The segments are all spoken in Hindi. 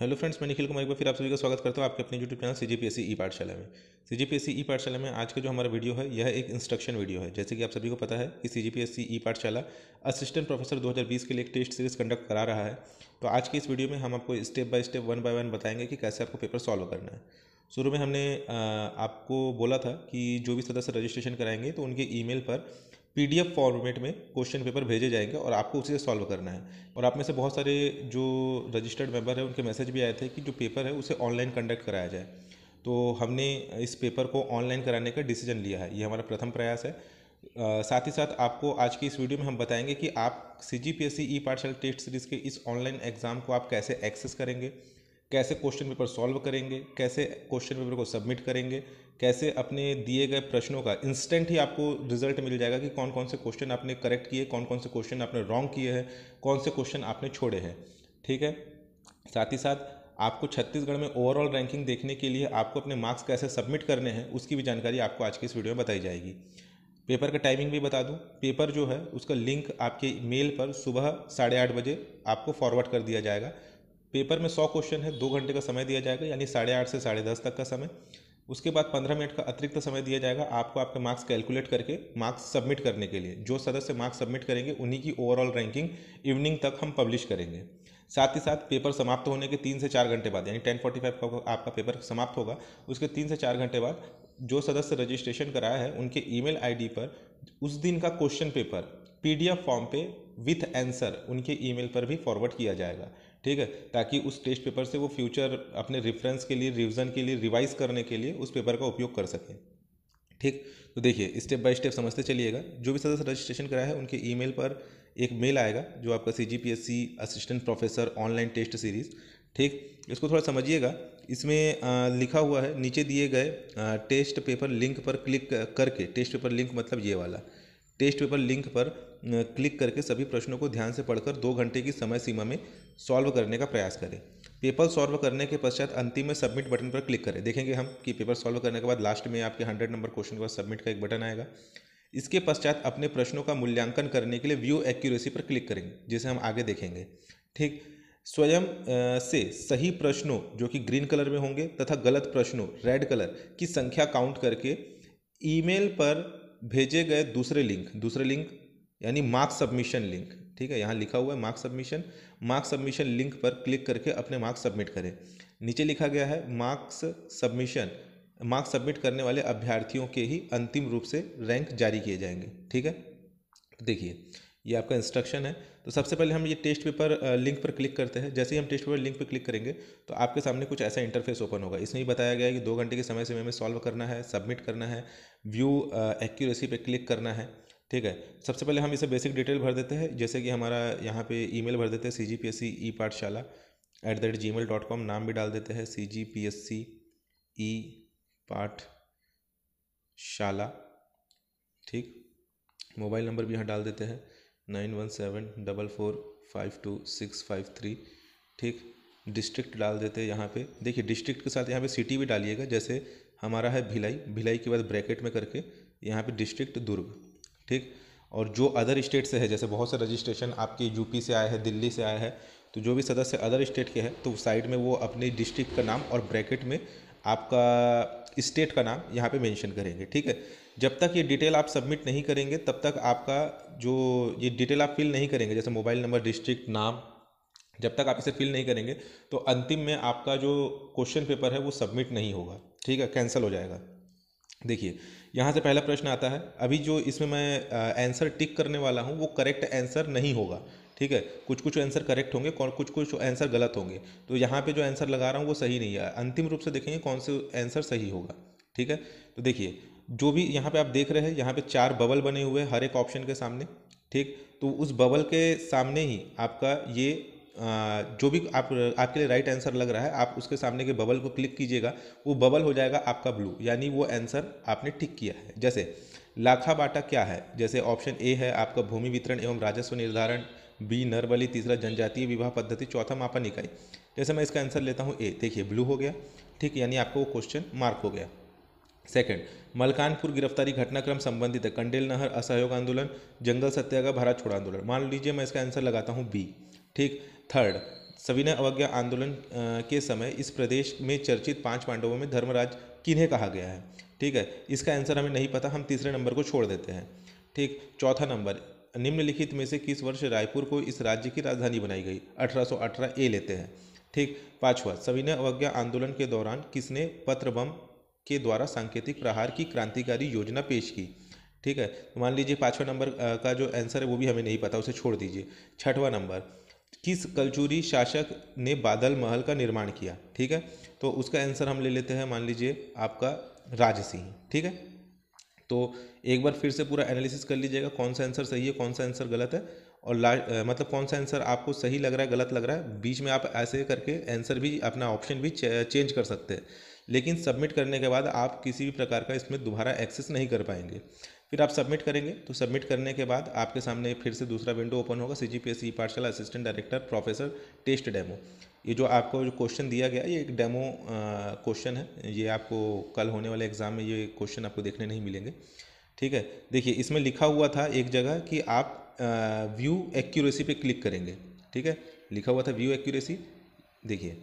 हेलो फ्रेंड्स मैं निखिल कुमार एक बार फिर आप सभी का स्वागत करता हूँ आपके अपने YouTube channel C G P S C E पाठशाला में सी G P S C E पाठशाला में आज का जो हमारा वीडियो है यह एक इंस्ट्रक्शन वीडियो है जैसे कि आप सभी को पता है कि सी G P S C E पाठशाला असिस्टेंट प्रोफेसर 2020 के लिए एक टेस्ट सीरीज कंडक्ट करा रहा है तो आज की इस वीडियो में हम आपको step by step one by one बताएंगे कि कैसे आपको पेपर सॉल्व करना है शुरू में हमने आपको बोला था कि जो भी सदस्य रजिस्ट्रेशन कराएंगे तो उनके ईमेल पर पी फॉर्मेट में क्वेश्चन पेपर भेजे जाएंगे और आपको उसे सॉल्व करना है और आप में से बहुत सारे जो रजिस्टर्ड मेंबर हैं उनके मैसेज भी आए थे कि जो पेपर है उसे ऑनलाइन कंडक्ट कराया जाए तो हमने इस पेपर को ऑनलाइन कराने का डिसीजन लिया है ये हमारा प्रथम प्रयास है आ, साथ ही साथ आपको आज की इस वीडियो में हम बताएंगे कि आप C G P S C E partial test series के इस ऑनलाइन एग्ज़ाम को आप कैसे एक्सेस करेंगे कैसे क्वेश्चन पेपर सॉल्व करेंगे कैसे क्वेश्चन पेपर को सबमिट करेंगे कैसे अपने दिए गए प्रश्नों का इंस्टेंट ही आपको रिजल्ट मिल जाएगा कि कौन कौन से क्वेश्चन आपने करेक्ट किए कौन कौन से क्वेश्चन आपने रॉन्ग किए हैं कौन से क्वेश्चन आपने छोड़े हैं ठीक है साथ ही साथ आपको छत्तीसगढ़ में ओवरऑल रैंकिंग देखने के लिए आपको अपने मार्क्स कैसे सबमिट करने हैं उसकी भी जानकारी आपको आज की इस वीडियो में बताई जाएगी पेपर का टाइमिंग भी बता दूं पेपर जो है उसका लिंक आपके मेल पर सुबह साढ़े आठ बजे आपको फॉरवर्ड कर दिया जाएगा पेपर में सौ क्वेश्चन है दो घंटे का समय दिया जाएगा यानी साढ़े आठ से साढ़े दस तक का समय उसके बाद पंद्रह मिनट का अतिरिक्त समय दिया जाएगा आपको आपके मार्क्स कैलकुलेट करके मार्क्स सबमिट करने के लिए जो सदस्य मार्क्स सबमिट करेंगे उन्हीं की ओवरऑल रैंकिंग इवनिंग तक हम पब्लिश करेंगे साथ ही साथ पेपर समाप्त होने के तीन से चार घंटे बाद यानी टेन फोर्टी फाइव का आपका पेपर समाप्त होगा उसके तीन से चार घंटे बाद जो सदस्य रजिस्ट्रेशन कराया है उनके ई मेल पर उस दिन का क्वेश्चन पेपर पी फॉर्म पे विथ आंसर उनके ईमेल पर भी फॉरवर्ड किया जाएगा ठीक है ताकि उस टेस्ट पेपर से वो फ्यूचर अपने रेफरेंस के लिए रिविज़न के लिए रिवाइज करने के लिए उस पेपर का उपयोग कर सकें ठीक तो देखिए स्टेप बाय स्टेप समझते चलिएगा जो भी सदस्य रजिस्ट्रेशन कराया है उनके ईमेल पर एक मेल आएगा जो आपका C G P S C assistant professor online test series ठीक इसको थोड़ा समझिएगा इसमें आ, लिखा हुआ है नीचे दिए गए आ, टेस्ट पेपर लिंक पर क्लिक करके टेस्ट पेपर लिंक मतलब ये वाला टेस्ट पेपर लिंक पर क्लिक करके सभी प्रश्नों को ध्यान से पढ़कर दो घंटे की समय सीमा में सॉल्व करने का प्रयास करें पेपर सॉल्व करने के पश्चात अंतिम में सबमिट बटन पर क्लिक करें देखेंगे हम कि पेपर सॉल्व करने के बाद लास्ट में आपके हंड्रेड नंबर क्वेश्चन के बाद सबमिट का एक बटन आएगा इसके पश्चात अपने प्रश्नों का मूल्यांकन करने के लिए व्यू एक्यूरेसी पर क्लिक करेंगे जिसे हम आगे देखेंगे ठीक स्वयं से सही प्रश्नों जो कि ग्रीन कलर में होंगे तथा गलत प्रश्नों रेड कलर की संख्या काउंट करके ईमेल पर भेजे गए दूसरे लिंक दूसरे लिंक यानी मार्क्स सबमिशन लिंक ठीक है यहाँ लिखा हुआ है marks submission marks submission link पर क्लिक करके अपने मार्क्स सबमिट करें नीचे लिखा गया है मार्क्स सबमिशन मार्क्स सबमिट करने वाले अभ्यर्थियों के ही अंतिम रूप से रैंक जारी किए जाएंगे ठीक है देखिए ये आपका इंस्ट्रक्शन है तो सबसे पहले हम ये टेस्ट पेपर लिंक पर क्लिक करते हैं जैसे ही हम टेस्ट पेपर लिंक पर क्लिक करेंगे तो आपके सामने कुछ ऐसा इंटरफेस ओपन होगा इसमें भी बताया गया है कि दो घंटे के समय से हमें सॉल्व करना है सबमिट करना है व्यू एक्यूरेसी पे क्लिक करना है ठीक है सबसे पहले हम इसे बेसिक डिटेल भर देते हैं जैसे कि हमारा यहाँ पे ईमेल भर देते हैं सी G P S C E Pathshala at the rate Gmail dot com नाम भी डाल देते हैं सी जी पी एस सी ई पाठ शाला ठीक मोबाइल नंबर भी यहाँ डाल देते हैं nine one seven double four five two six five three ठीक डिस्ट्रिक्ट डाल देते हैं यहाँ पे देखिए डिस्ट्रिक्ट के साथ यहाँ पे सिटी भी डालिएगा जैसे हमारा है भिलाई भिलाई के बाद ब्रैकेट में करके यहाँ पे डिस्ट्रिक्ट दुर्ग ठीक और जो अदर स्टेट से है जैसे बहुत से रजिस्ट्रेशन आपके यूपी से आए हैं दिल्ली से आया है तो जो भी सदस्य अदर स्टेट के हैं तो साइड में वो अपने डिस्ट्रिक्ट का नाम और ब्रैकेट में आपका स्टेट का नाम यहाँ पे मेंशन करेंगे ठीक है जब तक ये डिटेल आप सबमिट नहीं करेंगे तब तक आपका जो ये डिटेल आप फिल नहीं करेंगे जैसे मोबाइल नंबर डिस्ट्रिक्ट नाम जब तक आप इसे फिल नहीं करेंगे तो अंतिम में आपका जो क्वेश्चन पेपर है वो सबमिट नहीं होगा ठीक है कैंसिल हो जाएगा देखिए यहाँ से पहला प्रश्न आता है अभी जो इसमें मैं आंसर टिक करने वाला हूँ वो करेक्ट आंसर नहीं होगा ठीक है कुछ कुछ आंसर करेक्ट होंगे कौन कुछ कुछ आंसर गलत होंगे तो यहाँ पे जो आंसर लगा रहा हूँ वो सही नहीं है अंतिम रूप से देखेंगे कौन से आंसर सही होगा ठीक है तो देखिए जो भी यहाँ पे आप देख रहे हैं यहाँ पे चार बबल बने हुए हैं हर एक ऑप्शन के सामने ठीक तो उस बबल के सामने ही आपका ये जो भी आप आपके लिए राइट आंसर लग रहा है आप उसके सामने के बबल को क्लिक कीजिएगा वो बबल हो जाएगा आपका ब्लू यानी वो आंसर आपने टिक किया है जैसे लाखा बाटा क्या है जैसे ऑप्शन ए है आपका भूमि वितरण एवं राजस्व निर्धारण बी नरबली तीसरा जनजातीय विवाह पद्धति चौथा मापन इकाई जैसे मैं इसका आंसर लेता हूँ ए देखिए ब्लू हो गया ठीक यानी आपका वो क्वेश्चन मार्क हो गया सेकंड मलकानपुर गिरफ्तारी घटनाक्रम संबंधित है कंडेल नहर असहयोग आंदोलन जंगल सत्याग्रह भारत छोड़ आंदोलन मान लीजिए मैं इसका आंसर लगाता हूँ बी ठीक थर्ड सविनय अवज्ञा आंदोलन के समय इस प्रदेश में चर्चित पांच पांडवों में धर्मराज किन्हें कहा गया है ठीक है इसका आंसर हमें नहीं पता हम तीसरे नंबर को छोड़ देते हैं ठीक चौथा नंबर निम्नलिखित में से किस वर्ष रायपुर को इस राज्य की राजधानी बनाई गई 1818 ए लेते हैं ठीक पांचवा सविनय अवज्ञा आंदोलन के दौरान किसने पत्र बम के द्वारा सांकेतिक प्रहार की क्रांतिकारी योजना पेश की ठीक है तो मान लीजिए पाँचवा नंबर का जो आंसर है वो भी हमें नहीं पता उसे छोड़ दीजिए छठवां नंबर किस कलचूरी शासक ने बादल महल का निर्माण किया ठीक है तो उसका आंसर हम ले लेते हैं मान लीजिए आपका राज सिंह ठीक है तो एक बार फिर से पूरा एनालिसिस कर लीजिएगा कौन सा आंसर सही है कौन सा आंसर गलत है और ला मतलब कौन सा आंसर आपको सही लग रहा है गलत लग रहा है बीच में आप ऐसे करके आंसर भी अपना ऑप्शन भी चेंज कर सकते हैं लेकिन सबमिट करने के बाद आप किसी भी प्रकार का इसमें दोबारा एक्सेस नहीं कर पाएंगे फिर आप सबमिट करेंगे तो सबमिट करने के बाद आपके सामने फिर से दूसरा विंडो ओपन होगा C G P S E partial assistant director professor test demo ये जो आपको जो क्वेश्चन दिया गया ये एक डेमो क्वेश्चन है ये आपको कल होने वाले एग्ज़ाम में ये क्वेश्चन आपको देखने नहीं मिलेंगे ठीक है देखिए इसमें लिखा हुआ था एक जगह कि आप व्यू एक्यूरेसी पे क्लिक करेंगे ठीक है लिखा हुआ था व्यू एक्यूरेसी देखिए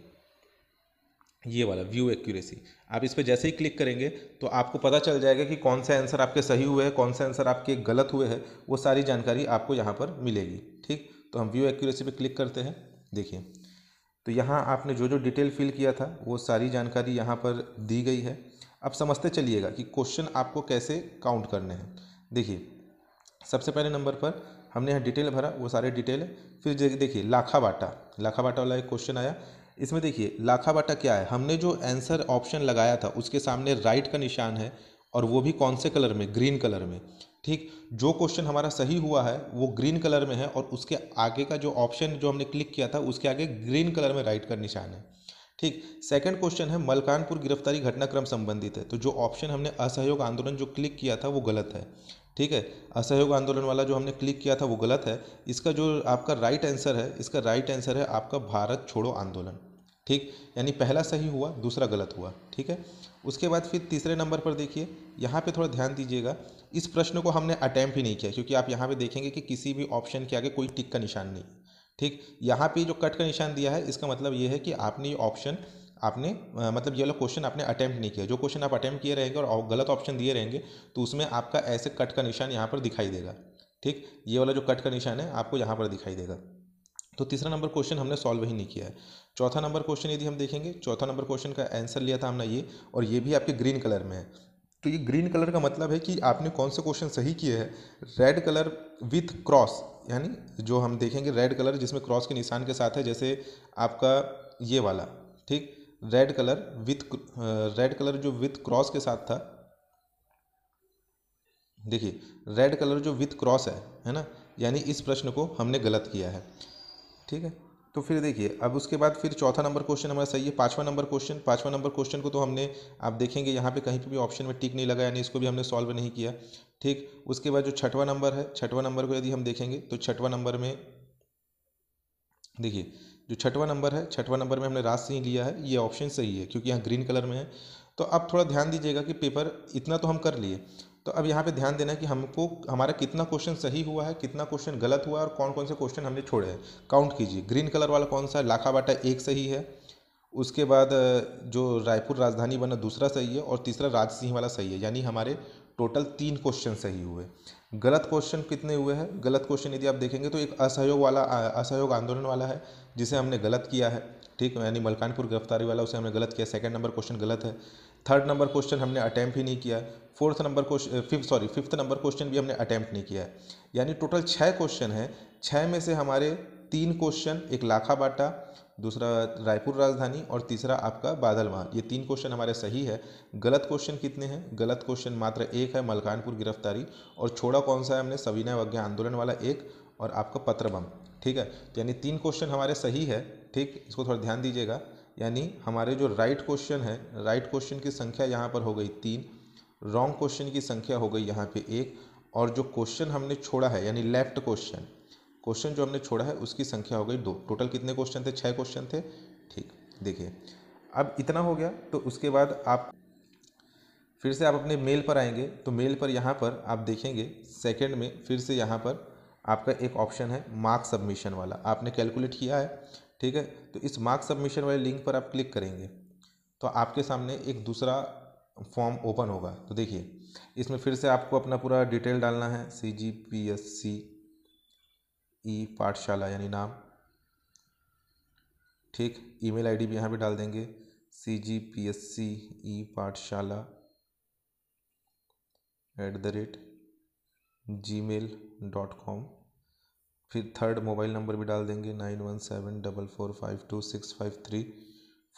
ये वाला व्यू एक्यूरेसी आप इस पर जैसे ही क्लिक करेंगे तो आपको पता चल जाएगा कि कौन से आंसर आपके सही हुए हैं कौन से आंसर आपके गलत हुए हैं वो सारी जानकारी आपको यहाँ पर मिलेगी ठीक तो हम व्यू एक्यूरेसी पे क्लिक करते हैं देखिए तो यहाँ आपने जो जो डिटेल फिल किया था वो सारी जानकारी यहाँ पर दी गई है अब समझते चलिएगा कि क्वेश्चन आपको कैसे काउंट करने हैं देखिए सबसे पहले नंबर पर हमने यहाँ डिटेल भरा वो सारे डिटेल फिर देखिए लाखा बाटा लाखा बाटा वाला एक क्वेश्चन आया इसमें देखिए लाखा बाटा क्या है हमने जो आंसर ऑप्शन लगाया था उसके सामने राइट का निशान है और वो भी कौन से कलर में ग्रीन कलर में ठीक जो क्वेश्चन हमारा सही हुआ है वो ग्रीन कलर में है और उसके आगे का जो ऑप्शन जो हमने क्लिक किया था उसके आगे ग्रीन कलर में राइट का निशान है ठीक सेकंड क्वेश्चन है मलकानपुर गिरफ्तारी घटनाक्रम संबंधित है तो जो ऑप्शन हमने असहयोग आंदोलन जो क्लिक किया था वो गलत है ठीक है असहयोग आंदोलन वाला जो हमने क्लिक किया था वो गलत है इसका जो आपका राइट आंसर है इसका राइट आंसर है आपका भारत छोड़ो आंदोलन ठीक यानी पहला सही हुआ दूसरा गलत हुआ ठीक है उसके बाद फिर तीसरे नंबर पर देखिए यहाँ पे थोड़ा ध्यान दीजिएगा इस प्रश्न को हमने अटैम्प्ट ही नहीं किया क्योंकि आप यहाँ पे देखेंगे कि किसी भी ऑप्शन के आगे कोई टिक का निशान नहीं ठीक यहाँ पे जो कट का निशान दिया है इसका मतलब ये है कि आपने ये ऑप्शन आपने मतलब ये वाला क्वेश्चन आपने अटैम्प्ट नहीं किया जो क्वेश्चन आप अटैम्प्ट किए रहेंगे और गलत ऑप्शन दिए रहेंगे तो उसमें आपका ऐसे कट का निशान यहाँ पर दिखाई देगा ठीक ये वाला जो कट का निशान है आपको यहाँ पर दिखाई देगा तो तीसरा नंबर क्वेश्चन हमने सॉल्व ही नहीं किया है चौथा नंबर क्वेश्चन यदि हम देखेंगे चौथा नंबर क्वेश्चन का आंसर लिया था हमने ये और ये भी आपके ग्रीन कलर में है तो ये ग्रीन कलर का मतलब है कि आपने कौन से क्वेश्चन सही किए हैं रेड कलर विथ क्रॉस यानी जो हम देखेंगे रेड कलर जिसमें क्रॉस के निशान के साथ है जैसे आपका ये वाला ठीक red colour with red colour जो विथ क्रॉस के साथ था देखिए रेड कलर जो विथ क्रॉस है है ना यानी इस प्रश्न को हमने गलत किया है ठीक है तो फिर देखिए अब उसके बाद फिर चौथा नंबर क्वेश्चन हमारा सही है पांचवा नंबर क्वेश्चन पांचवा नंबर क्वेश्चन को तो हमने आप देखेंगे यहाँ पे कहीं पे भी ऑप्शन में टिक नहीं लगा यानी इसको भी हमने सॉल्व नहीं किया ठीक उसके बाद जो छठवा नंबर है छठवा नंबर को यदि हम देखेंगे तो छठवा नंबर में देखिए जो छठवा नंबर है छठवा नंबर में हमने राज सिंह लिया है ये ऑप्शन सही है क्योंकि यहाँ ग्रीन कलर में है तो आप थोड़ा ध्यान दीजिएगा कि पेपर इतना तो हम कर लिए तो अब यहाँ पे ध्यान देना है कि हमको हमारा कितना क्वेश्चन सही हुआ है कितना क्वेश्चन गलत हुआ है और कौन कौन से क्वेश्चन हमने छोड़े हैं काउंट कीजिए ग्रीन कलर वाला कौन सा लाखा बाटा एक सही है उसके बाद जो रायपुर राजधानी बना दूसरा सही है और तीसरा राज सिंह वाला सही है यानी हमारे टोटल तीन क्वेश्चन सही हुए गलत क्वेश्चन कितने हुए हैं गलत क्वेश्चन यदि आप देखेंगे तो एक असहयोग वाला असहयोग आंदोलन वाला है जिसे हमने गलत किया है ठीक यानी मलकानपुर गिरफ्तारी वाला उसे हमने गलत किया सेकंड नंबर क्वेश्चन गलत है थर्ड नंबर क्वेश्चन हमने अटैम्प्ट ही नहीं किया fourth number question fifth sorry fifth number question भी हमने अटैम्प्ट नहीं किया है यानी टोटल छः क्वेश्चन हैं छः में से हमारे तीन क्वेश्चन एक लाखा बाटा दूसरा रायपुर राजधानी और तीसरा आपका बादल महल ये तीन क्वेश्चन हमारे सही है गलत क्वेश्चन कितने हैं गलत क्वेश्चन मात्र एक है मलकानपुर गिरफ्तारी और छोड़ा कौन सा है हमने सविनय वज्ञा आंदोलन वाला एक और आपका पत्र बम ठीक है तो यानी तीन क्वेश्चन हमारे सही है ठीक इसको थोड़ा ध्यान दीजिएगा यानी हमारे जो राइट क्वेश्चन है राइट क्वेश्चन की संख्या यहाँ पर हो गई तीन रॉन्ग क्वेश्चन की संख्या हो गई यहाँ पे एक और जो क्वेश्चन हमने छोड़ा है यानी लेफ्ट क्वेश्चन क्वेश्चन जो हमने छोड़ा है उसकी संख्या हो गई दो टोटल कितने क्वेश्चन थे छः क्वेश्चन थे ठीक देखिए अब इतना हो गया तो उसके बाद आप फिर से आप अपने मेल पर आएंगे तो मेल पर यहाँ पर आप देखेंगे सेकेंड में फिर से यहाँ पर आपका एक ऑप्शन है मार्क सबमिशन वाला आपने कैलकुलेट किया है ठीक है तो इस मार्क सबमिशन वाले लिंक पर आप क्लिक करेंगे तो आपके सामने एक दूसरा फॉर्म ओपन होगा तो देखिए इसमें फिर से आपको अपना पूरा डिटेल डालना है सी G P S C E पाठशाला यानी नाम ठीक ईमेल आईडी भी यहाँ पे डाल देंगे सी G P S C E Pathshala at the rate Gmail dot com फिर थर्ड मोबाइल नंबर भी डाल देंगे nine one seven double four five two six five three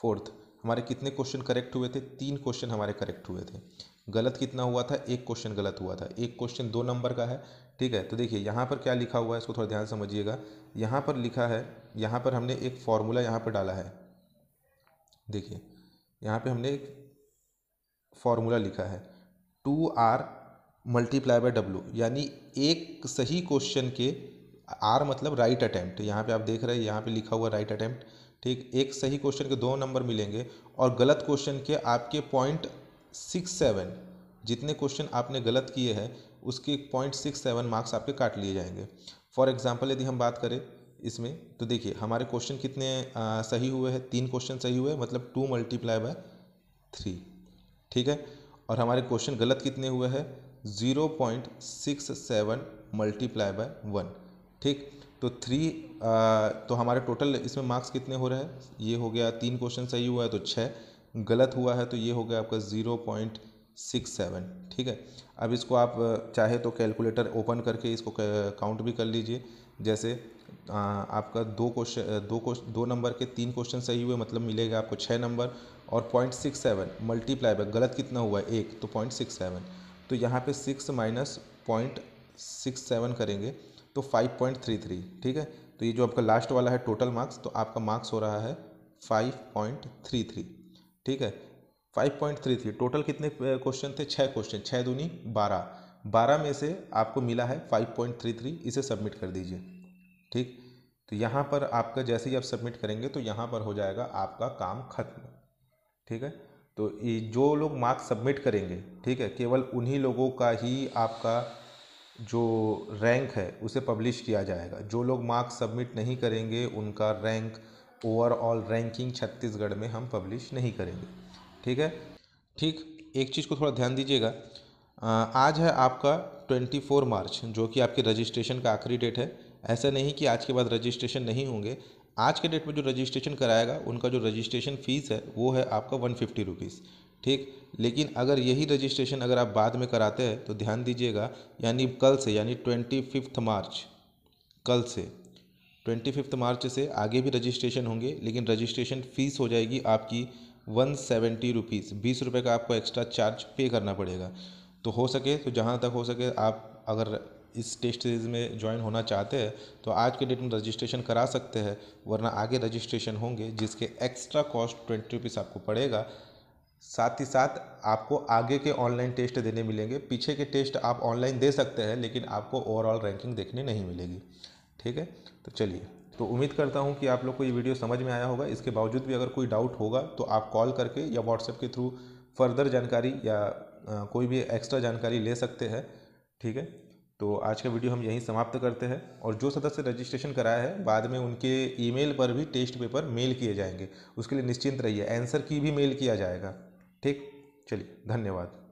fourth हमारे कितने क्वेश्चन करेक्ट हुए थे तीन क्वेश्चन हमारे करेक्ट हुए थे गलत कितना हुआ था एक क्वेश्चन गलत हुआ था एक क्वेश्चन दो नंबर का है ठीक है तो देखिए यहाँ पर क्या लिखा हुआ है इसको थोड़ा ध्यान समझिएगा यहाँ पर लिखा है यहाँ पर हमने एक फार्मूला यहाँ पर डाला है देखिए यहाँ पे हमने एक फॉर्मूला लिखा है two R multiply by W यानी एक सही क्वेश्चन के आर मतलब राइट अटैम्प्ट तो यहाँ पे आप देख रहे हैं यहाँ पे लिखा हुआ राइट अटैम्प्ट ठीक एक सही क्वेश्चन के दो नंबर मिलेंगे और गलत क्वेश्चन के आपके पॉइंट सिक्स सेवन जितने क्वेश्चन आपने गलत किए हैं उसके पॉइंट सिक्स सेवन मार्क्स आपके काट लिए जाएंगे फॉर एग्जाम्पल यदि हम बात करें इसमें तो देखिए हमारे क्वेश्चन कितने आ, सही हुए हैं तीन क्वेश्चन सही हुए मतलब टू मल्टीप्लाई बाय थ्री ठीक है और हमारे क्वेश्चन गलत कितने हुए हैं zero point six seven multiply by one ठीक तो थ्री आ, तो हमारे टोटल इसमें मार्क्स कितने हो रहे हैं ये हो गया तीन क्वेश्चन सही हुआ है तो छः गलत हुआ है तो ये हो गया आपका ज़ीरो पॉइंट सिक्स सेवन ठीक है अब इसको आप चाहे तो कैलकुलेटर ओपन करके इसको काउंट भी कर लीजिए जैसे आ, आपका दो क्वेश्चन दो क्वेश्चन दो नंबर के तीन क्वेश्चन सही हुए मतलब मिलेगा आपको छः नंबर और point six seven multiply by गलत कितना हुआ है एक तो पॉइंट सिक्स सेवन तो यहाँ पे six minus point six seven करेंगे तो 5.33 ठीक है तो ये जो आपका लास्ट वाला है टोटल मार्क्स तो आपका मार्क्स हो रहा है 5.33 ठीक है 5.33 टोटल कितने क्वेश्चन थे छः क्वेश्चन छः दूनी बारह बारह में से आपको मिला है 5.33 इसे सबमिट कर दीजिए ठीक तो यहाँ पर आपका जैसे ही आप सबमिट करेंगे तो यहाँ पर हो जाएगा आपका काम खत्म ठीक है तो जो लोग मार्क्स सबमिट करेंगे ठीक है केवल उन्हीं लोगों का ही आपका जो रैंक है उसे पब्लिश किया जाएगा जो लोग मार्क्स सबमिट नहीं करेंगे उनका रैंक ओवरऑल रैंकिंग छत्तीसगढ़ में हम पब्लिश नहीं करेंगे ठीक है ठीक एक चीज़ को थोड़ा ध्यान दीजिएगा आज है आपका 24 मार्च जो कि आपके रजिस्ट्रेशन का आखिरी डेट है ऐसा नहीं कि आज के बाद रजिस्ट्रेशन नहीं होंगे आज के डेट में जो रजिस्ट्रेशन कराएगा उनका जो रजिस्ट्रेशन फ़ीस है वो है आपका वन फिफ्टी रुपीज़ ठीक लेकिन अगर यही रजिस्ट्रेशन अगर आप बाद में कराते हैं तो ध्यान दीजिएगा यानी कल से यानी ट्वेंटी फिफ्थ मार्च कल से ट्वेंटी फिफ्थ मार्च से आगे भी रजिस्ट्रेशन होंगे लेकिन रजिस्ट्रेशन फ़ीस हो जाएगी आपकी वन सेवेंटी रुपीज़ बीस रुपये का आपको एक्स्ट्रा चार्ज पे करना पड़ेगा तो हो सके तो जहाँ तक हो सके आप अगर इस टेस्ट सीरीज़ में ज्वाइन होना चाहते हैं तो आज के डेट में रजिस्ट्रेशन करा सकते हैं वरना आगे रजिस्ट्रेशन होंगे जिसके एक्स्ट्रा कॉस्ट ट्वेंटी रुपीज़ आपको पड़ेगा साथ ही साथ आपको आगे के ऑनलाइन टेस्ट देने मिलेंगे पीछे के टेस्ट आप ऑनलाइन दे सकते हैं लेकिन आपको ओवरऑल रैंकिंग देखने नहीं मिलेगी ठीक है तो चलिए तो उम्मीद करता हूँ कि आप लोग को ये वीडियो समझ में आया होगा इसके बावजूद भी अगर कोई डाउट होगा तो आप कॉल करके या व्हाट्सएप के थ्रू फर्दर जानकारी या कोई भी एक्स्ट्रा जानकारी ले सकते हैं ठीक है तो आज का वीडियो हम यहीं समाप्त करते हैं और जो सदस्य रजिस्ट्रेशन कराया है बाद में उनके ईमेल पर भी टेस्ट पेपर मेल किए जाएंगे उसके लिए निश्चिंत रहिए आंसर की भी मेल किया जाएगा ठीक चलिए धन्यवाद